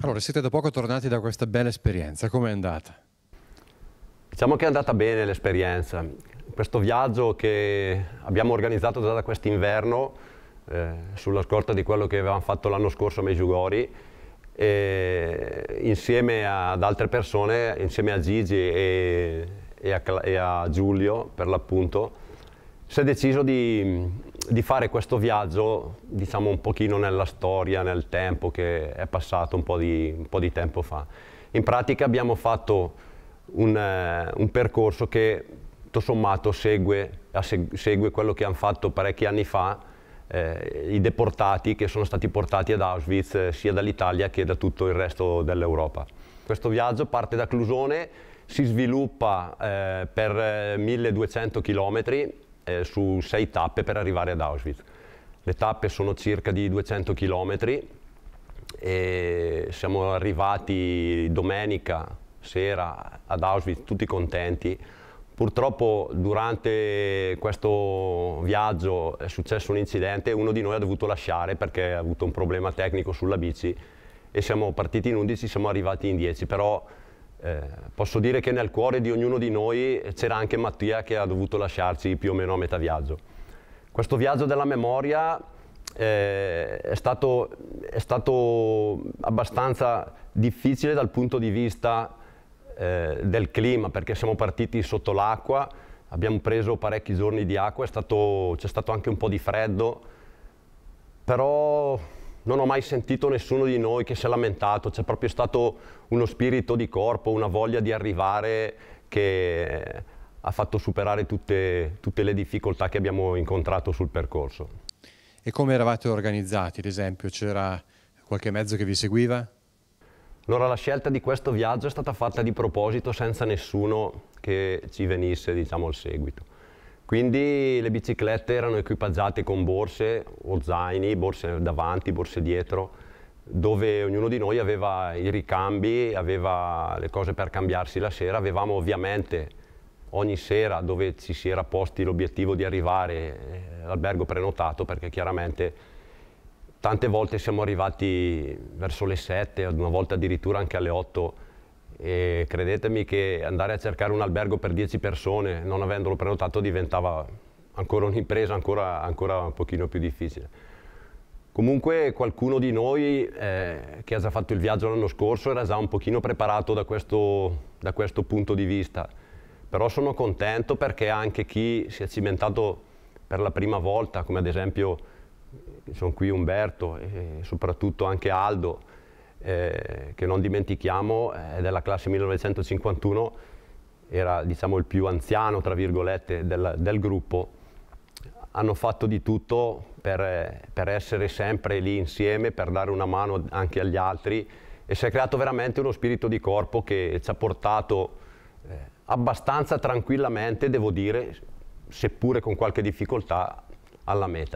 Allora, siete da poco tornati da questa bella esperienza, com'è andata? Diciamo che è andata bene l'esperienza. Questo viaggio che abbiamo organizzato già da quest'inverno, eh, sulla scorta di quello che avevamo fatto l'anno scorso a Međugorje, e insieme ad altre persone, insieme a Gigi e, e, a, e a Giulio per l'appunto, si è deciso di, di, fare questo viaggio, diciamo un pochino nella storia, nel tempo che è passato un po' di, un po di tempo fa. In pratica abbiamo fatto un, eh, un percorso che tutto sommato segue, segue quello che hanno fatto parecchi anni fa eh, i deportati che sono stati portati ad Auschwitz eh, sia dall'Italia che da tutto il resto dell'Europa. Questo viaggio parte da Clusone, si sviluppa eh, per 1200 eh, chilometri eh, su sei tappe per arrivare ad Auschwitz. Le tappe sono circa di 200 km e siamo arrivati domenica sera ad Auschwitz tutti contenti. Purtroppo durante questo viaggio è successo un incidente, e uno di noi ha dovuto lasciare perché ha avuto un problema tecnico sulla bici e siamo partiti in 11, siamo arrivati in 10, però eh, posso dire che nel cuore di ognuno di noi c'era anche Mattia che ha dovuto lasciarci più o meno a metà viaggio. Questo viaggio della memoria eh, è, stato, è, stato, abbastanza difficile dal punto di vista eh, del clima perché siamo partiti sotto l'acqua, abbiamo preso parecchi giorni di acqua, c'è stato anche un po' di freddo, però non ho mai sentito nessuno di noi che si è lamentato, c'è proprio stato uno spirito di corpo, una voglia di arrivare che ha fatto superare tutte, tutte le difficoltà che abbiamo incontrato sul percorso. E come eravate organizzati, ad esempio? C'era qualche mezzo che vi seguiva? Allora la scelta di questo viaggio è stata fatta di proposito senza nessuno che ci venisse diciamo al seguito. Quindi le biciclette erano equipaggiate con borse o zaini, borse davanti, borse dietro, dove ognuno di noi aveva i ricambi, aveva le cose per cambiarsi la sera. Avevamo ovviamente ogni sera dove ci si era posti l'obiettivo di arrivare all'albergo eh, prenotato, perché chiaramente tante volte siamo arrivati verso le 7, una volta addirittura anche alle 8 e credetemi che andare a cercare un albergo per 10 persone non avendolo prenotato diventava ancora un'impresa ancora, ancora, un pochino più difficile. Comunque qualcuno di noi eh, che ha già fatto il viaggio l'anno scorso era già un pochino preparato da questo, da questo punto di vista, però sono contento perché anche chi si è cimentato per la prima volta, come ad esempio sono qui Umberto e soprattutto anche Aldo, eh, che non dimentichiamo eh, è della classe 1951, era diciamo, il più anziano tra virgolette del, del gruppo, hanno fatto di tutto per, per, essere sempre lì insieme, per dare una mano anche agli altri e si è creato veramente uno spirito di corpo che ci ha portato eh, abbastanza tranquillamente, devo dire, seppure con qualche difficoltà, alla meta.